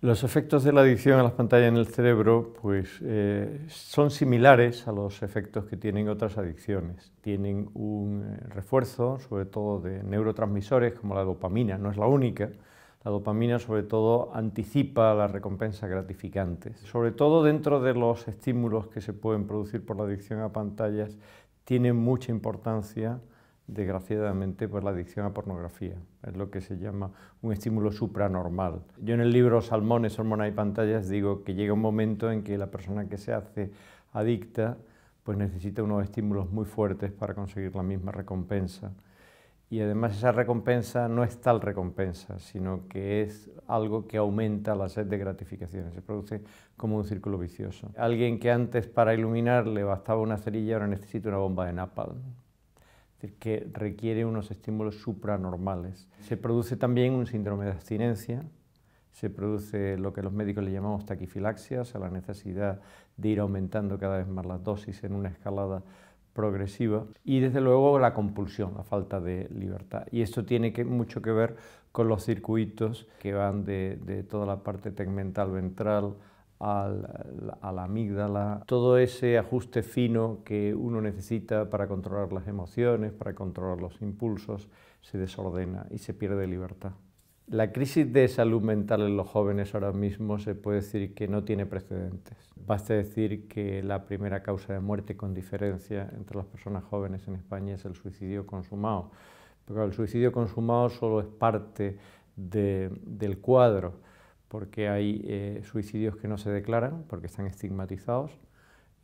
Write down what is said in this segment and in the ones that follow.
Los efectos de la adicción a las pantallas en el cerebro pues, eh, son similares a los efectos que tienen otras adicciones. Tienen un eh, refuerzo, sobre todo de neurotransmisores como la dopamina, no es la única. La dopamina sobre todo anticipa las recompensas gratificantes. Sobre todo dentro de los estímulos que se pueden producir por la adicción a pantallas, tiene mucha importancia desgraciadamente, por pues, la adicción a pornografía. Es lo que se llama un estímulo supranormal. Yo en el libro Salmones, hormona y Pantallas digo que llega un momento en que la persona que se hace adicta, pues necesita unos estímulos muy fuertes para conseguir la misma recompensa. Y además esa recompensa no es tal recompensa, sino que es algo que aumenta la sed de gratificaciones. Se produce como un círculo vicioso. Alguien que antes para iluminar le bastaba una cerilla, ahora necesita una bomba de napalm que requiere unos estímulos supranormales. Se produce también un síndrome de abstinencia, se produce lo que los médicos le llamamos taquifilaxia, o la necesidad de ir aumentando cada vez más las dosis en una escalada progresiva y desde luego la compulsión, la falta de libertad. Y esto tiene mucho que ver con los circuitos que van de toda la parte tegmental ventral al, a la amígdala, todo ese ajuste fino que uno necesita para controlar las emociones, para controlar los impulsos, se desordena y se pierde libertad. La crisis de salud mental en los jóvenes ahora mismo se puede decir que no tiene precedentes. Basta decir que la primera causa de muerte con diferencia entre las personas jóvenes en España es el suicidio consumado. Pero el suicidio consumado solo es parte del cuadro porque hay eh, suicidios que no se declaran, porque están estigmatizados,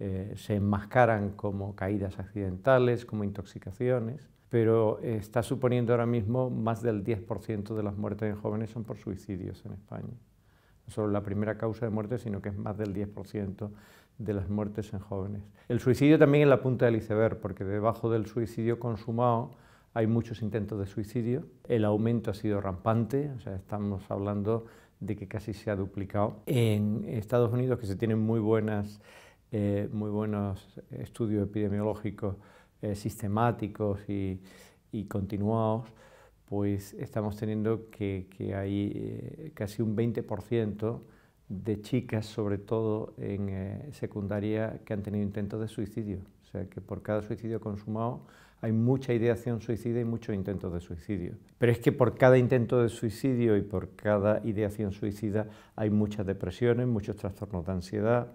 eh, se enmascaran como caídas accidentales, como intoxicaciones, pero eh, está suponiendo ahora mismo más del 10% de las muertes en jóvenes son por suicidios en España. No solo la primera causa de muerte, sino que es más del 10% de las muertes en jóvenes. El suicidio también es la punta del iceberg, porque debajo del suicidio consumado hay muchos intentos de suicidio. El aumento ha sido rampante, o sea, estamos hablando de que casi se ha duplicado. En Estados Unidos, que se tienen muy, buenas, eh, muy buenos estudios epidemiológicos eh, sistemáticos y, continuados, pues estamos teniendo que, hay eh, casi un 20% de chicas, sobre todo en secundaria, que han tenido intentos de suicidio sea que por cada suicidio consumado hay mucha ideación suicida y muchos intentos de suicidio. Pero es que por cada intento de suicidio y por cada ideación suicida hay muchas depresiones, muchos trastornos de ansiedad,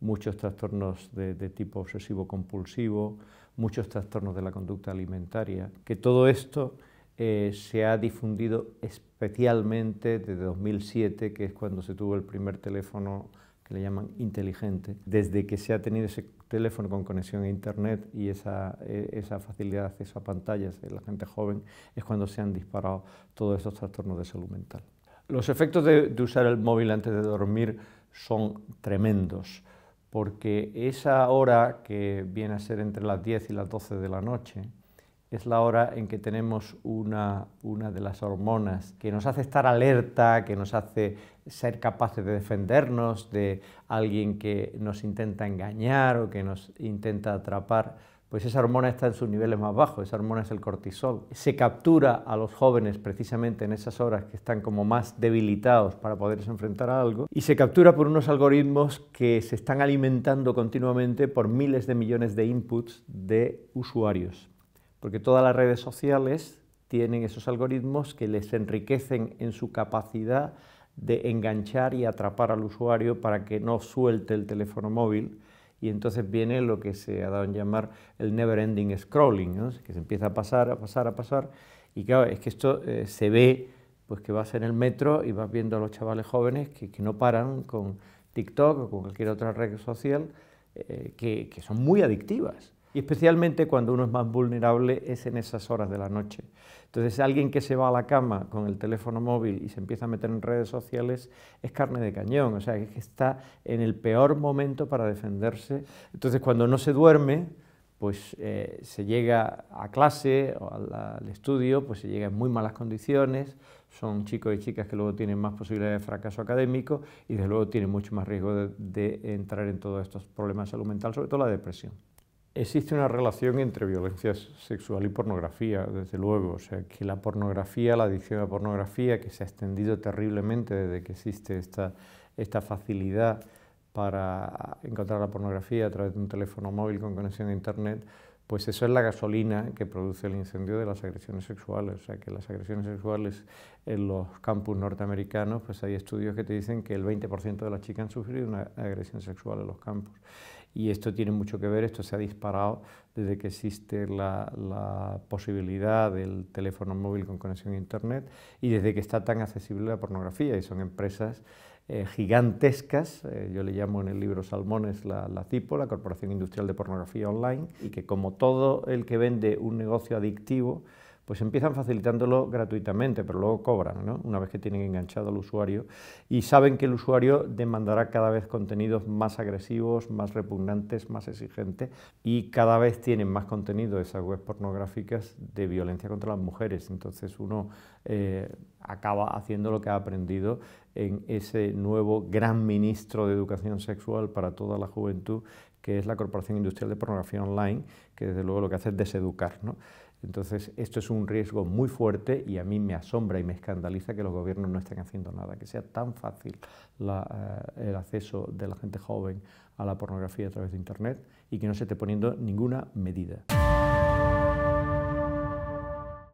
muchos trastornos de, tipo obsesivo-compulsivo, muchos trastornos de la conducta alimentaria, que todo esto eh, se ha difundido especialmente desde 2007, que es cuando se tuvo el primer teléfono que le llaman inteligente, desde que se ha tenido ese teléfono con conexión a Internet y esa, e, esa facilidad de acceso a pantallas de la gente joven, es cuando se han disparado todos esos trastornos de salud mental. Los efectos de, de usar el móvil antes de dormir son tremendos, porque esa hora que viene a ser entre las 10 y las 12 de la noche, es la hora en que tenemos una, de las hormonas que nos hace estar alerta, que nos hace ser capaces de defendernos de alguien que nos intenta engañar o que nos intenta atrapar, pues esa hormona está en sus niveles más bajos, esa hormona es el cortisol. Se captura a los jóvenes precisamente en esas horas que están como más debilitados para poderse enfrentar a algo y se captura por unos algoritmos que se están alimentando continuamente por miles de millones de inputs de usuarios porque todas las redes sociales tienen esos algoritmos que les enriquecen en su capacidad de enganchar y atrapar al usuario para que no suelte el teléfono móvil. Y entonces viene lo que se ha dado en llamar el never ending scrolling, que se empieza a pasar, a pasar, a pasar. Y claro, es que esto eh, se ve, pues que vas en el metro y vas viendo a los chavales jóvenes que, no paran con TikTok o con cualquier otra red social, eh, que, que son muy adictivas. Y especialmente cuando uno es más vulnerable es en esas horas de la noche. Entonces alguien que se va a la cama con el teléfono móvil y se empieza a meter en redes sociales es carne de cañón, o sea, que está en el peor momento para defenderse. Entonces cuando no se duerme, pues eh, se llega a clase o al estudio, pues se llega en muy malas condiciones, son chicos y chicas que luego tienen más posibilidades de fracaso académico y desde luego tienen mucho más riesgo de, de entrar en todos estos problemas de salud mental, sobre todo la depresión. Existe una relación entre violencia sexual y pornografía, desde luego. O sea, que la pornografía, la adicción a pornografía, que se ha extendido terriblemente desde que existe esta, esta facilidad para encontrar la pornografía a través de un teléfono móvil con conexión a Internet, pues eso es la gasolina que produce el incendio de las agresiones sexuales. O sea, que las agresiones sexuales en los campus norteamericanos, pues hay estudios que te dicen que el 20% de las chicas han sufrido una agresión sexual en los campus y esto tiene mucho que ver, esto se ha disparado desde que existe la, posibilidad del teléfono móvil con conexión a Internet y desde que está tan accesible la pornografía y son empresas eh, gigantescas, eh, yo le llamo en el libro Salmones la, la CIPO, la Corporación Industrial de Pornografía Online, y que como todo el que vende un negocio adictivo, pues empiezan facilitándolo gratuitamente, pero luego cobran, ¿no? una vez que tienen enganchado al usuario y saben que el usuario demandará cada vez contenidos más agresivos, más repugnantes, más exigentes y cada vez tienen más contenido esas webs pornográficas de violencia contra las mujeres. Entonces uno eh, acaba haciendo lo que ha aprendido en ese nuevo gran ministro de educación sexual para toda la juventud que es la Corporación Industrial de Pornografía Online, que desde luego lo que hace es deseducar. ¿no? Entonces, esto es un riesgo muy fuerte y a mí me asombra y me escandaliza que los gobiernos no estén haciendo nada, que sea tan fácil eh, el acceso de la gente joven a la pornografía a través de Internet y que no se esté poniendo ninguna medida.